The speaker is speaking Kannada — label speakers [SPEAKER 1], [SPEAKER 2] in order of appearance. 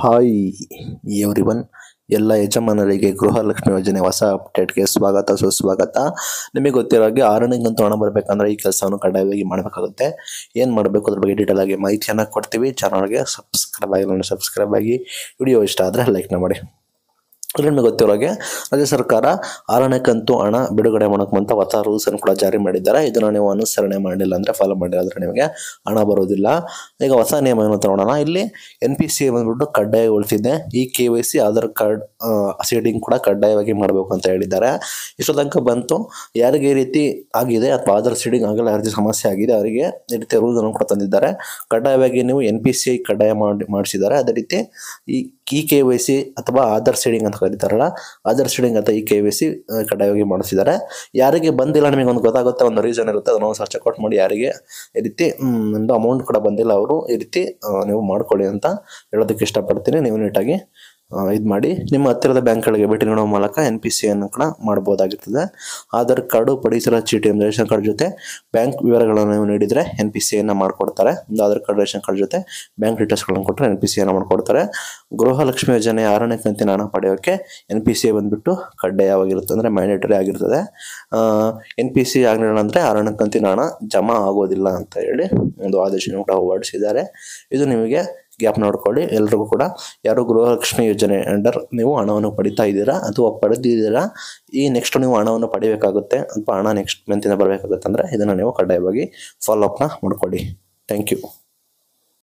[SPEAKER 1] ಹಾಯ್ ಎವ್ರಿ ಒನ್ ಎಲ್ಲ ಯಜಮಾನರಿಗೆ ಗೃಹಲಕ್ಷ್ಮಿ ಯೋಜನೆ ಹೊಸ ಅಪ್ಡೇಟ್ಗೆ ಸ್ವಾಗತ ಸುಸ್ವಾಗತ ನಿಮಗೆ ಗೊತ್ತಿರೋ ಹಾಗೆ ಆರನೇ ಹಣ ಬರಬೇಕಂದ್ರೆ ಈ ಕೆಲಸವನ್ನು ಕಡ್ಡಾಯವಾಗಿ ಮಾಡಬೇಕಾಗುತ್ತೆ ಏನು ಮಾಡಬೇಕು ಅದ್ರ ಬಗ್ಗೆ ಡೀಟೇಲ್ ಆಗಿ ಮಾಹಿತಿಯನ್ನು ಕೊಡ್ತೀವಿ ಚಾನಲ್ಗೆ ಸಬ್ಸ್ಕ್ರೈಬ್ ಆಗಿಲ್ಲ ಸಬ್ಸ್ಕ್ರೈಬ್ ಆಗಿ ವಿಡಿಯೋ ಇಷ್ಟ ಆದರೆ ಲೈಕ್ನ ಮಾಡಿ ನಿಮಗೆ ಗೊತ್ತಿರೋಗೆ ರಾಜ್ಯ ಸರ್ಕಾರ ಆರನೇ ಕಂತು ಹಣ ಬಿಡುಗಡೆ ಮಾಡೋಕ್ಕಂತ ಹೊಸ ರೂಲ್ಸ್ ಅನ್ನು ಕೂಡ ಜಾರಿ ಮಾಡಿದ್ದಾರೆ ಇದನ್ನು ನೀವು ಅನುಸರಣೆ ಮಾಡಿಲ್ಲ ಅಂದರೆ ಫಾಲೋ ಮಾಡಿಲ್ಲ ಅಂದರೆ ನಿಮಗೆ ಹಣ ಬರೋದಿಲ್ಲ ಈಗ ಹೊಸ ನಿಯಮ ಏನು ತಗೊಳ್ಳೋಣ ಇಲ್ಲಿ ಎನ್ ಪಿ ಸಿ ಬಂದ್ಬಿಟ್ಟು ಕಡ್ಡಾಯಗೊಳಿಸಿದೆ e K Y C Aadhaar card seeding ಕೂಡ ಕಡ್ಡಾಯವಾಗಿ ಮಾಡಬೇಕು ಅಂತ ಹೇಳಿದ್ದಾರೆ ಇಷ್ಟು ತನಕ ಬಂತು ಯಾರಿಗೆ ಈ ರೀತಿ ಆಗಿದೆ ಅಥವಾ ಆಧಾರ್ ಸೀಡಿಂಗ್ ಆಗಲ್ಲ ಅರ್ಜಿ ಸಮಸ್ಯೆ ಆಗಿದೆ ಅವರಿಗೆ ಈ ರೀತಿ ರೂಲ್ಸ್ ಅನ್ನು ಕೂಡ ತಂದಿದ್ದಾರೆ ಕಡ್ಡಾಯವಾಗಿ ನೀವು ಎನ್ ಪಿ ಸಿ ಐ ಕಡ್ಡಾಯ ಮಾಡಿ ಮಾಡಿಸಿದ್ದಾರೆ ಅದೇ ರೀತಿ ಈ ಇ ಕೆ ವೈ ಸಿ ಅಥವಾ ಆಧಾರ್ ಸೀಡಿಂಗ್ ಅಂತ ಕರೀತಾರಲ್ಲ ಆಧಾರ್ ಸೀಡಿಂಗ್ ಅಂತ ಇ ಕೆ ವೈ ಸಿ ಕಡ್ಡಾಯವಾಗಿ ಮಾಡಿಸಿದ್ದಾರೆ ಯಾರಿಗೆ ಬಂದಿಲ್ಲ ನಿಮಗೆ ಒಂದು ಗೊತ್ತಾಗುತ್ತೆ ಒಂದು ರೀಸನ್ ಇರುತ್ತೆ ಅದನ್ನು ಸಹ ಚೆಕ್ಔಟ್ ಮಾಡಿ ಯಾರಿಗೆ ಈ ರೀತಿ ಒಂದು ಅಮೌಂಟ್ ಕೂಡ ಬಂದಿಲ್ಲ ಅವರು ಈ ರೀತಿ ನೀವು ಮಾಡ್ಕೊಳ್ಳಿ ಅಂತ ಹೇಳೋದಕ್ಕೆ ಇಷ್ಟಪಡ್ತೀನಿ ನೀವು ನೀಟಾಗಿ ಇದು ಮಾಡಿ ನಿಮ್ಮ ಹತ್ತಿರದ ಬ್ಯಾಂಕ್ಗಳಿಗೆ ಭೇಟಿ ನೀಡುವ ಮೂಲಕ ಎನ್ ಪಿ ಸಿ ಅನ್ನು ಕೂಡ ಮಾಡ್ಬೋದಾಗಿರ್ತದೆ ಆಧಾರ್ ಕಾರ್ಡು ಪಡಿಸರ ಚೀಟಿ ರೇಷನ್ ಕಾರ್ಡ್ ಜೊತೆ ಬ್ಯಾಂಕ್ ವಿವರಗಳನ್ನು ನೀವು ನೀಡಿದರೆ ಎನ್ ಪಿ ಸಿ ಅನ್ನು ಮಾಡಿಕೊಡ್ತಾರೆ ಒಂದು ಆಧಾರ್ ಕಾರ್ಡ್ ರೇಷನ್ ಕಾರ್ಡ್ ಜೊತೆ ಬ್ಯಾಂಕ್ ಡೀಟೇಲ್ಸ್ಗಳನ್ನು ಕೊಟ್ಟರೆ ಎನ್ ಪಿ ಸಿಯನ್ನು ಮಾಡಿಕೊಡ್ತಾರೆ ಗೃಹಲಕ್ಷ್ಮಿ ಯೋಜನೆ ಆರನೇ ಕಂತಿನ ಹಣ ಪಡೆಯೋಕ್ಕೆ ಎನ್ ಪಿ ಸಿ ಬಂದುಬಿಟ್ಟು ಕಡ್ಡಾಯವಾಗಿರುತ್ತೆ ಅಂದರೆ ಮ್ಯಾಂಡೇಟರಿ ಆಗಿರ್ತದೆ ಎನ್ ಪಿ ಸಿ ಆಗಿರಲಿಲ್ಲ ಅಂದರೆ ಆರನೇ ಕಂತಿನ ಹಣ ಜಮಾ ಆಗೋದಿಲ್ಲ ಅಂತ ಹೇಳಿ ಒಂದು ಆದೇಶವನ್ನು ಕೂಡ ಹೊರಡಿಸಿದ್ದಾರೆ ಇದು ನಿಮಗೆ ಗ್ಯಾಪ್ ನೋಡ್ಕೊಳ್ಳಿ ಎಲ್ರಿಗೂ ಕೂಡ ಯಾರು ಗೃಹಲಕ್ಷ್ಮಿ ಯೋಜನೆ ಅಂಡರ್ ನೀವು ಹಣವನ್ನು ಪಡಿತಾ ಇದ್ದೀರಾ ಅಥವಾ ಪಡೆದಿದ್ದೀರಾ ಈ ನೆಕ್ಸ್ಟ್ ನೀವು ಹಣವನ್ನು ಪಡಿಬೇಕಾಗುತ್ತೆ ಅಥವಾ ಹಣ ನೆಕ್ಸ್ಟ್ ಮಂತಿಂದ ಬರಬೇಕಾಗುತ್ತೆ ಅಂದರೆ ಇದನ್ನು ನೀವು ಕಡ್ಡಾಯವಾಗಿ ಫಾಲೋಅಪ್ನ ಮಾಡ್ಕೊಳ್ಳಿ ಥ್ಯಾಂಕ್ ಯು